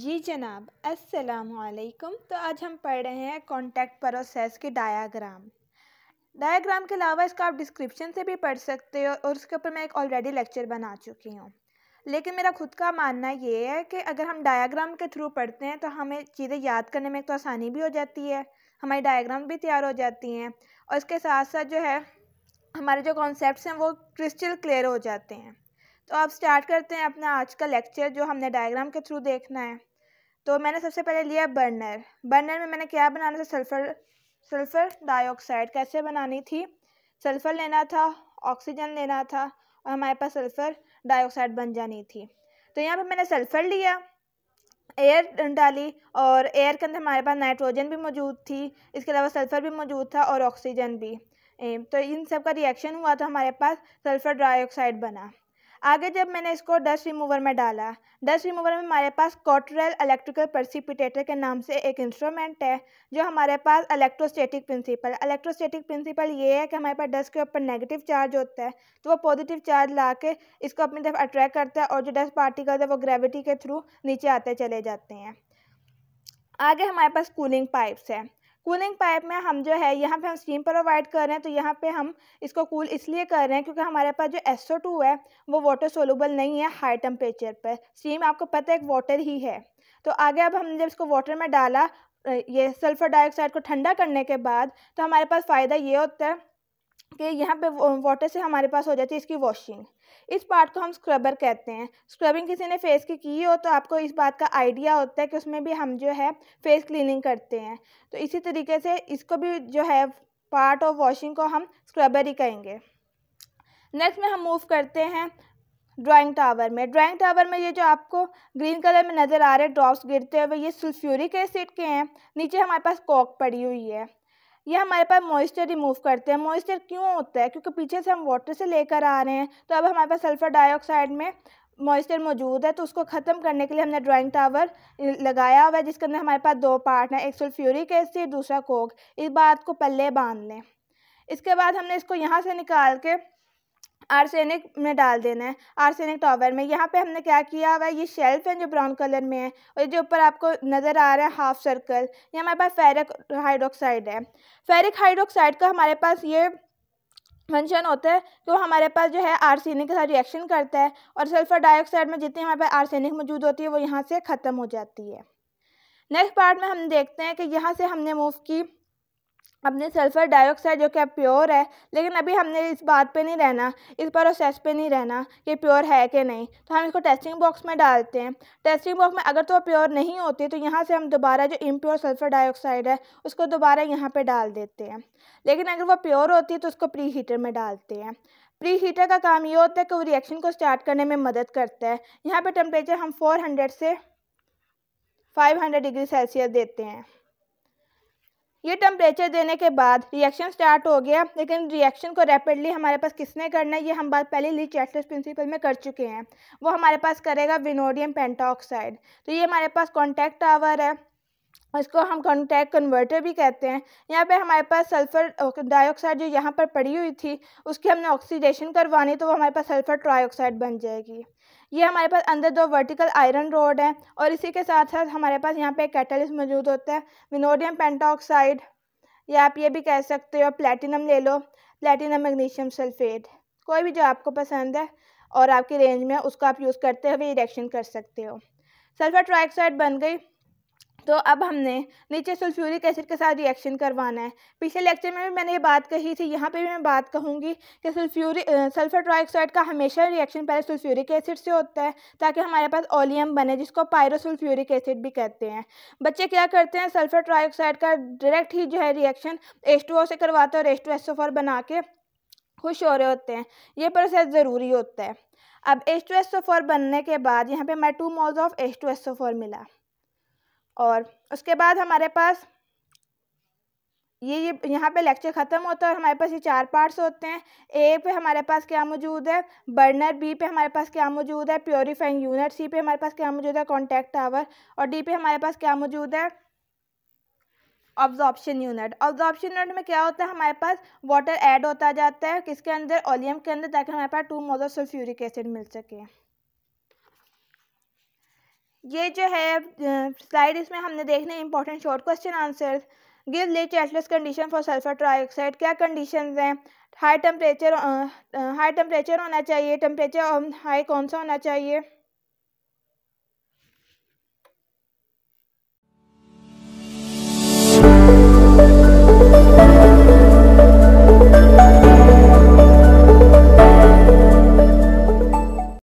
जी जनाब अस्सलाम तो आज हम पढ़ रहे हैं कॉन्टैक्ट प्रोसेस के डायाग्राम डायाग्राम के अलावा इसका आप डिस्क्रिप्शन से भी पढ़ सकते हो और उसके ऊपर मैं एक ऑलरेडी लेक्चर बना चुकी हूँ लेकिन मेरा खुद का मानना ये है कि अगर हम डायाग्राम के थ्रू पढ़ते हैं तो हमें चीज़ें याद करने में तो आसानी भी हो जाती है हमारी डायाग्राम भी तैयार हो जाती हैं और इसके साथ साथ जो है हमारे जो कॉन्सेप्ट हैं वो क्रिस्टल क्लियर हो जाते हैं तो आप स्टार्ट करते हैं अपना आज का लेक्चर जो हमने डायग्राम के थ्रू देखना है तो मैंने सबसे पहले लिया बर्नर बर्नर में मैंने क्या बनाना था सल्फ़र सल्फ़र डाइऑक्साइड कैसे बनानी थी सल्फ़र लेना था ऑक्सीजन लेना था और हमारे पास सल्फ़र डाइऑक्साइड बन जानी थी तो यहाँ पर मैंने सल्फ़र लिया एयर डाली और एयर के अंदर हमारे पास नाइट्रोजन भी मौजूद थी इसके अलावा सल्फ़र भी मौजूद था और ऑक्सीजन भी तो इन सब का रिएक्शन हुआ तो हमारे पास सल्फ़र डाइऑक्साइड बना आगे जब मैंने इसको डस्ट रिमूवर में डाला डस्ट रिमूवर में हमारे पास कॉटरल इलेक्ट्रिकल परसिपिटेटर के नाम से एक इंस्ट्रूमेंट है जो हमारे पास इलेक्ट्रोस्टैटिक प्रिंसिपल इलेक्ट्रोस्टैटिक प्रिंसिपल ये है कि हमारे पास डस्ट के ऊपर नेगेटिव चार्ज होता है तो वो पॉजिटिव चार्ज ला के इसको अपनी तरफ अट्रैक्ट करता है और जो डस्ट पार्टिकल्स है वो ग्रेविटी के थ्रू नीचे आते चले जाते हैं आगे हमारे पास कूलिंग पाइप्स है कूलिंग पाइप में हम जो है यहाँ पे हम स्टीम प्रोवाइड कर रहे हैं तो यहाँ पे हम इसको कूल इसलिए कर रहे हैं क्योंकि हमारे पास जो एस टू है वो वाटर सोलबल नहीं है हाई टेम्परेचर पर स्टीम आपको पता है एक वाटर ही है तो आगे अब हमने जब इसको वाटर में डाला ये सल्फ़र डाइऑक्साइड को ठंडा करने के बाद तो हमारे पास फ़ायदा ये होता है कि यहाँ पे वाटर से हमारे पास हो जाती है इसकी वॉशिंग इस पार्ट को हम स्क्रबर कहते हैं स्क्रबिंग किसी ने फेस की की हो तो आपको इस बात का आइडिया होता है कि उसमें भी हम जो है फेस क्लीनिंग करते हैं तो इसी तरीके से इसको भी जो है पार्ट ऑफ वॉशिंग को हम स्क्रबर ही कहेंगे नेक्स्ट में हम मूव करते हैं ड्राइंग टावर में ड्राइंग टावर में ये जो आपको ग्रीन कलर में नज़र आ रहे ड्रॉप्स गिरते हुए ये सल्फ्यूरिक एसिड के हैं नीचे हमारे पास कॉक पड़ी हुई है ये हमारे पास मॉइस्चर रिमूव करते हैं मॉइस्चर क्यों होता है क्योंकि पीछे से हम वाटर से लेकर आ रहे हैं तो अब हमारे पास सल्फ़र डाइऑक्साइड में मॉइस्चर मौजूद है तो उसको ख़त्म करने के लिए हमने ड्राइंग टावर लगाया हुआ है जिसके अंदर हमारे पास दो पार्ट हैं एक सल्फ्यूरिक एसिड दूसरा कोक इस बात को पल्ले बांध लें इसके बाद हमने इसको यहाँ से निकाल के आर्सेनिक में डाल देना है आर्सेनिक टावर में यहाँ पे हमने क्या किया हुआ है ये शेल्फ है जो ब्राउन कलर में है और जो ऊपर आपको नज़र आ रहा है हाफ सर्कल ये हमारे पास फेरिक हाइड्रोक्साइड है फेरिक हाइड्रोक्साइड का हमारे पास ये फंक्शन होता है कि वो हमारे पास जो है आर्सेनिक के साथ रिएक्शन करता है और सल्फर डाइऑक्साइड में जितनी हमारे पास आर्सेनिक मौजूद होती है वो यहाँ से ख़त्म हो जाती है नेक्स्ट पार्ट में हम देखते हैं कि यहाँ से हमने मूव की अपने सल्फ़र डाइऑक्साइड जो कि प्योर है लेकिन अभी हमने इस बात पे नहीं रहना इस प्रोसेस पे नहीं रहना कि प्योर है कि नहीं तो हम इसको टेस्टिंग बॉक्स में डालते हैं टेस्टिंग बॉक्स में अगर तो प्योर नहीं होती तो यहाँ से हम दोबारा जो इम्प्योर सल्फ़र डाइऑक्साइड है उसको दोबारा यहाँ पर डाल देते हैं लेकिन अगर वो प्योर होती है तो उसको प्री हीटर में डालते हैं प्री हीटर का काम ये होता है कि वो रिएक्शन को स्टार्ट करने में मदद करता है यहाँ पर टेम्परेचर हम फोर से फाइव डिग्री सेल्सियस देते हैं ये टेम्परेचर देने के बाद रिएक्शन स्टार्ट हो गया लेकिन रिएक्शन को रैपिडली हमारे पास किसने करना है ये हम बात पहले ली चैटलेस प्रिंसिपल में कर चुके हैं वो हमारे पास करेगा विनोडियम पेंटाऑक्साइड तो ये हमारे पास कॉन्टैक्ट टावर है इसको हम कॉन्टैक्ट कन्वर्टर भी कहते हैं यहाँ पे हमारे पास सल्फ़र डाइऑक्साइड जो यहाँ पर पड़ी हुई थी उसकी हमने ऑक्सीडेशन करवानी तो वो हमारे पास सल्फ़र ट्राईऑक्साइड बन जाएगी ये हमारे पास अंदर दो वर्टिकल आयरन रोड है और इसी के साथ साथ हमारे पास यहाँ पे कैटलिस्ट मौजूद होता है विनोडियम पेंटाऑक्साइड या आप ये भी कह सकते हो प्लेटिनम ले लो प्लेटिनम मैग्नीशियम सल्फेट कोई भी जो आपको पसंद है और आपकी रेंज में उसको आप यूज़ करते हुए रिएक्शन कर सकते हो सल्फ़र ट्राईऑक्साइड बन गई तो अब हमने नीचे सल्फ्यूरिक एसिड के साथ रिएक्शन करवाना है पिछले लेक्चर में भी मैंने ये बात कही थी यहाँ पे भी मैं बात कहूँगी कि सल्फ्यूरिक सल्फर ट्राइऑक्साइड का हमेशा रिएक्शन पहले सल्फ्यूरिक एसिड से होता है ताकि हमारे पास ओलियम बने जिसको पायरोसल्फ्यूरिक एसिड भी कहते हैं बच्चे क्या करते हैं सल्फर ट्राइऑक्साइड का डायरेक्ट ही जो है रिएक्शन एच से करवाते हैं और एच बना के खुश हो रहे होते हैं ये प्रोसेस ज़रूरी होता है अब एच बनने के बाद यहाँ पर मैं टू मोल्स ऑफ एच मिला और उसके बाद हमारे पास ये ये यहाँ पे लेक्चर ख़त्म होता है और हमारे पास ये चार पार्ट्स होते हैं ए पे हमारे पास क्या मौजूद है बर्नर बी पे हमारे पास क्या मौजूद है प्योरीफाइंग यूनिट सी पे हमारे पास क्या मौजूद है कॉन्टैक्ट टावर और डी पे हमारे पास क्या मौजूद है ऑब्जॉर्प्शन यूनिट ऑब्जॉर्प्शन यूनिट में क्या होता है हमारे पास वाटर ऐड होता जाता है किसके अंदर ओलियम के अंदर ताकि हमारे पास टू मोजो सल्फ्यूरिक एसिड मिल सके ये जो है स्लाइड इसमें हमने देखने important short question answer give लिच एटलस कंडीशन फॉर सल्फर ट्राईऑक्साइड क्या कंडीशन हैं हाई टेम्परेचर हाई टेम्परेचर होना चाहिए टेम्परेचर हाई कौन सा होना चाहिए